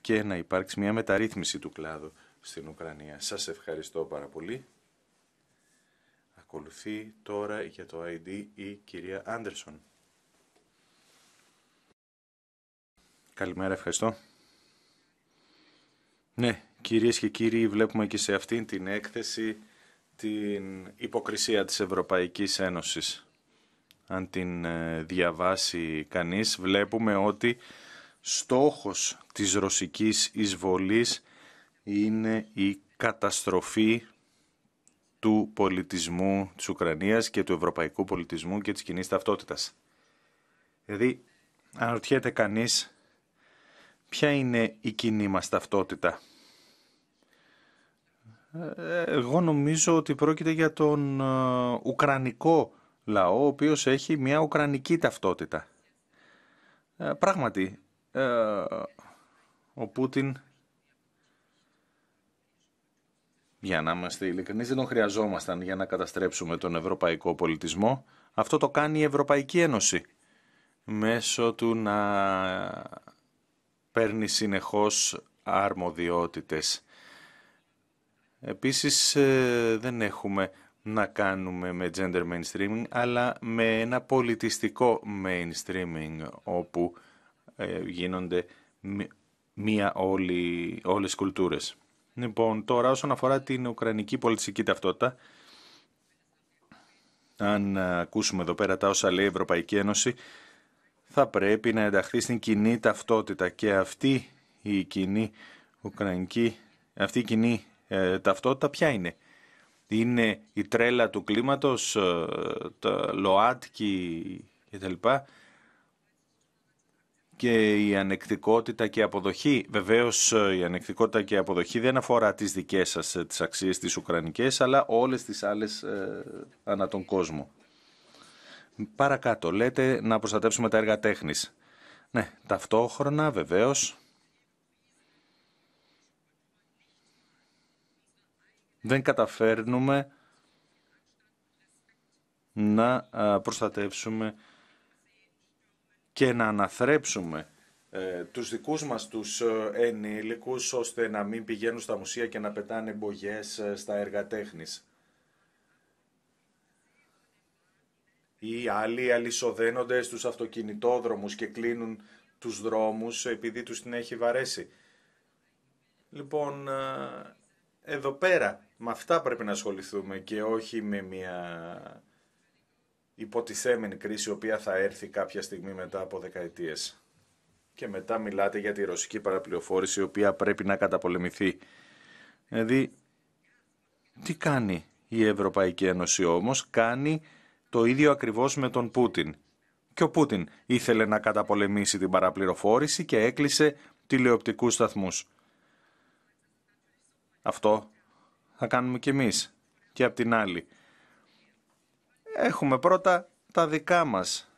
και να υπάρξει μια μεταρρύθμιση του κλάδου στην Ουκρανία. Σας ευχαριστώ πάρα πολύ. Ακολουθεί τώρα για το ID η κυρία Άντερσον. Καλημέρα, ευχαριστώ. Ναι, κυρίες και κύριοι, βλέπουμε και σε αυτήν την έκθεση την υποκρισία της Ευρωπαϊκής Ένωσης. Αν την ε, διαβάσει κανείς, βλέπουμε ότι στόχος της ρωσικής εισβολής είναι η καταστροφή του πολιτισμού της Ουκρανίας και του ευρωπαϊκού πολιτισμού και της κοινής ταυτότητας. Δηλαδή, αναρωτιέται κανείς ποια είναι η κοινή μας ταυτότητα. Εγώ νομίζω ότι πρόκειται για τον ε, Ουκρανικό λαό, ο οποίος έχει μια Ουκρανική ταυτότητα. Ε, πράγματι, ε, ο Πούτιν για να είμαστε ειλικρινείς, δεν τον χρειαζόμασταν για να καταστρέψουμε τον ευρωπαϊκό πολιτισμό. Αυτό το κάνει η Ευρωπαϊκή Ένωση. Μέσω του να παίρνει συνεχώς αρμοδιότητες. Επίσης ε, δεν έχουμε να κάνουμε με gender mainstreaming, αλλά με ένα πολιτιστικό mainstreaming, όπου ε, γίνονται μία όλοι όλες οι κουλτούρες. Λοιπόν, τώρα όσον αφορά την ουκρανική πολιτιστική ταυτότητα, αν ε, ακούσουμε εδώ πέρα τα όσα λέει η Ευρωπαϊκή Ένωση, θα πρέπει να ενταχθεί στην κοινή ταυτότητα και αυτή η κοινή ουκρανική, αυτή η κοινή ε, ταυτότητα ποια είναι. Είναι η τρέλα του κλίματος, το τα ΛΟΑΤΚΙ κτλ και η ανεκτικότητα και η αποδοχή. Βεβαίως ε, η ανεκτικότητα και η αποδοχή δεν αφορά τις δικές σας ε, τις αξίες τις ουκρανικές αλλά όλες τις άλλες ε, ανά τον κόσμο. Παρακάτω λέτε να προστατεύσουμε τα έργα τέχνης. Ναι, ταυτόχρονα βεβαίως δεν καταφέρνουμε να προστατεύσουμε και να αναθρέψουμε ε, τους δικούς μας τους ε, ενήλικους ώστε να μην πηγαίνουν στα μουσεία και να πετάνε μπογιές ε, στα έργα τέχνης. Ή άλλοι αλυσοδένονται στους αυτοκινητόδρομους και κλείνουν τους δρόμους επειδή τους την έχει βαρέσει. Λοιπόν, ε, εδώ πέρα με αυτά πρέπει να ασχοληθούμε και όχι με μια υποτιθέμενη κρίση η οποία θα έρθει κάποια στιγμή μετά από δεκαετίες. Και μετά μιλάτε για τη ρωσική παραπληροφόρηση η οποία πρέπει να καταπολεμηθεί. Δηλαδή, τι κάνει η Ευρωπαϊκή Ένωση όμως, κάνει το ίδιο ακριβώς με τον Πούτιν. Και ο Πούτιν ήθελε να καταπολεμήσει την παραπληροφόρηση και έκλεισε τηλεοπτικούς σταθμούς. Αυτό θα κάνουμε κι εμείς. Και απ' την άλλη, Έχουμε πρώτα τα δικά μας,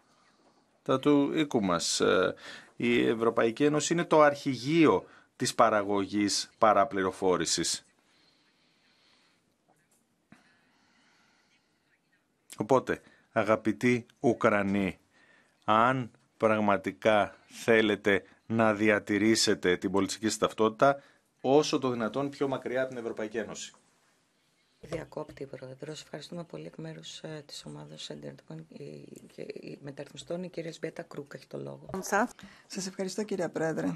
τα του οίκου μας. Ε, η Ευρωπαϊκή Ένωση είναι το αρχηγείο της παραγωγής παραπληροφόρησης. Οπότε, αγαπητοί Ουκρανοί, αν πραγματικά θέλετε να διατηρήσετε την πολιτική σταυτότητα, όσο το δυνατόν πιο μακριά από την Ευρωπαϊκή Ένωση. Διακόπτη, Πρόεδρος. Ευχαριστούμε πολύ εκ μέρους ε, της ομάδας και Μεταρρυθμιστών. Η κυρία Σμπέτα Κρούκ έχει το λόγο. Σας ευχαριστώ, κυρία Πρόεδρε.